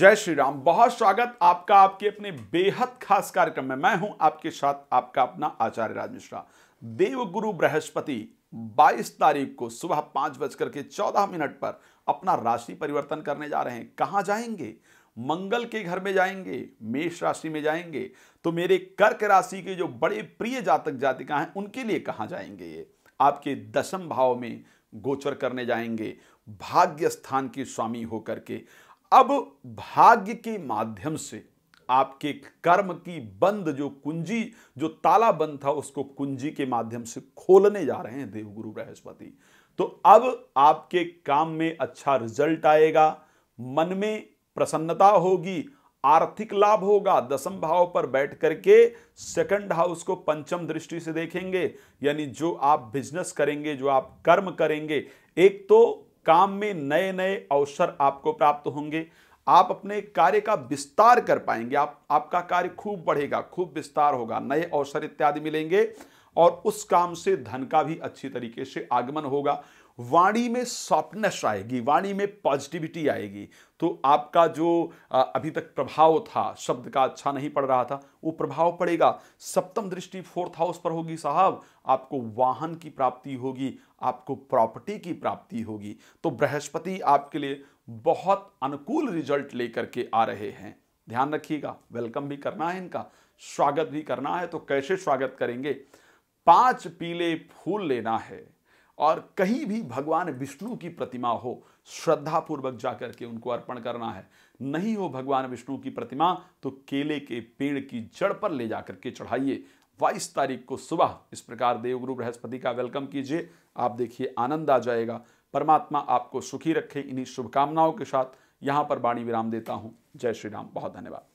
जय श्री राम बहुत स्वागत आपका आपके अपने बेहद खास कार्यक्रम में मैं हूं आपके साथ आपका अपना आचार्य राज मिश्रा गुरु बृहस्पति 22 तारीख को सुबह पांच बजकर के चौदह मिनट पर अपना राशि परिवर्तन करने जा रहे हैं कहां जाएंगे मंगल के घर में जाएंगे मेष राशि में जाएंगे तो मेरे कर्क राशि के जो बड़े प्रिय जातक जातिका हैं उनके लिए कहाँ जाएंगे ये आपके दशम भाव में गोचर करने जाएंगे भाग्य स्थान के स्वामी होकर के अब भाग्य के माध्यम से आपके कर्म की बंद जो कुंजी जो ताला बंद था उसको कुंजी के माध्यम से खोलने जा रहे हैं देवगुरु बृहस्पति तो अब आपके काम में अच्छा रिजल्ट आएगा मन में प्रसन्नता होगी आर्थिक लाभ होगा दसम भाव पर बैठ करके सेकंड हाउस को पंचम दृष्टि से देखेंगे यानी जो आप बिजनेस करेंगे जो आप कर्म करेंगे एक तो काम में नए नए अवसर आपको प्राप्त होंगे आप अपने कार्य का विस्तार कर पाएंगे आप आपका कार्य खूब बढ़ेगा खूब विस्तार होगा नए अवसर इत्यादि मिलेंगे और उस काम से धन का भी अच्छी तरीके से आगमन होगा वाणी में सॉफ्टनेस आएगी वाणी में पॉजिटिविटी आएगी तो आपका जो अभी तक प्रभाव था शब्द का अच्छा नहीं पड़ रहा था वो प्रभाव पड़ेगा सप्तम दृष्टि फोर्थ हाउस पर होगी साहब आपको वाहन की प्राप्ति होगी आपको प्रॉपर्टी की प्राप्ति होगी तो बृहस्पति आपके लिए बहुत अनुकूल रिजल्ट लेकर के आ रहे हैं ध्यान रखिएगा वेलकम भी करना है इनका स्वागत भी करना है तो कैसे स्वागत करेंगे पांच पीले फूल लेना है और कहीं भी भगवान विष्णु की प्रतिमा हो श्रद्धापूर्वक जाकर के उनको अर्पण करना है नहीं हो भगवान विष्णु की प्रतिमा तो केले के पेड़ की जड़ पर ले जाकर के चढ़ाइए 22 तारीख को सुबह इस प्रकार देवगुरु बृहस्पति का वेलकम कीजिए आप देखिए आनंद आ जाएगा परमात्मा आपको सुखी रखे इन्हीं शुभकामनाओं के साथ यहाँ पर वाणी विराम देता हूँ जय श्री राम बहुत धन्यवाद